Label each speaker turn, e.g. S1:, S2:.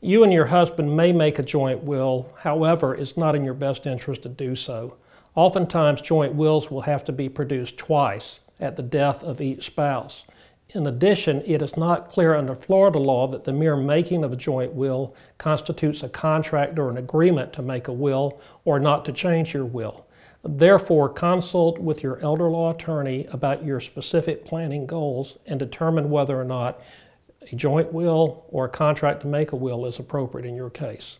S1: You and your husband may make a joint will, however, it's not in your best interest to do so. Oftentimes, joint wills will have to be produced twice at the death of each spouse. In addition, it is not clear under Florida law that the mere making of a joint will constitutes a contract or an agreement to make a will or not to change your will. Therefore, consult with your elder law attorney about your specific planning goals and determine whether or not a joint will or a contract to make a will
S2: is appropriate in your case.